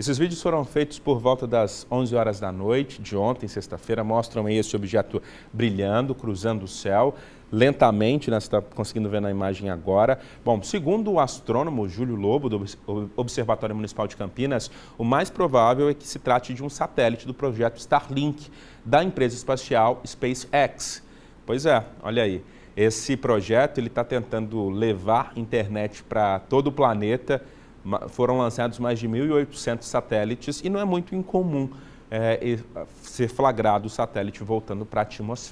Esses vídeos foram feitos por volta das 11 horas da noite de ontem, sexta-feira, mostram aí esse objeto brilhando, cruzando o céu lentamente, né? Você está conseguindo ver na imagem agora. Bom, segundo o astrônomo Júlio Lobo, do Observatório Municipal de Campinas, o mais provável é que se trate de um satélite do projeto Starlink, da empresa espacial SpaceX. Pois é, olha aí. Esse projeto ele está tentando levar internet para todo o planeta foram lançados mais de 1.800 satélites e não é muito incomum é, ser flagrado o satélite voltando para a atmosfera.